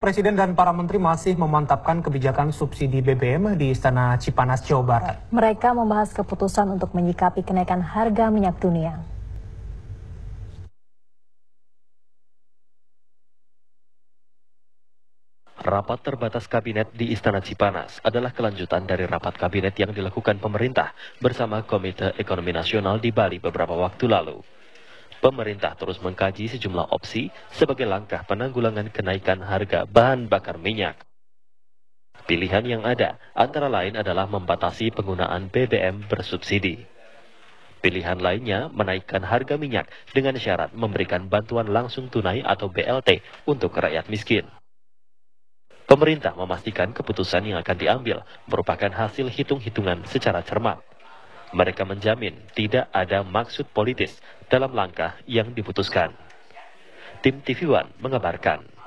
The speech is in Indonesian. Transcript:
Presiden dan para menteri masih memantapkan kebijakan subsidi BBM di Istana Cipanas, Jawa Barat. Mereka membahas keputusan untuk menyikapi kenaikan harga minyak dunia. Rapat terbatas kabinet di Istana Cipanas adalah kelanjutan dari rapat kabinet yang dilakukan pemerintah bersama Komite Ekonomi Nasional di Bali beberapa waktu lalu. Pemerintah terus mengkaji sejumlah opsi sebagai langkah penanggulangan kenaikan harga bahan bakar minyak. Pilihan yang ada antara lain adalah membatasi penggunaan BBM bersubsidi. Pilihan lainnya menaikkan harga minyak dengan syarat memberikan bantuan langsung tunai atau BLT untuk rakyat miskin. Pemerintah memastikan keputusan yang akan diambil merupakan hasil hitung-hitungan secara cermat. Mereka menjamin tidak ada maksud politis dalam langkah yang diputuskan. Tim TV One mengabarkan.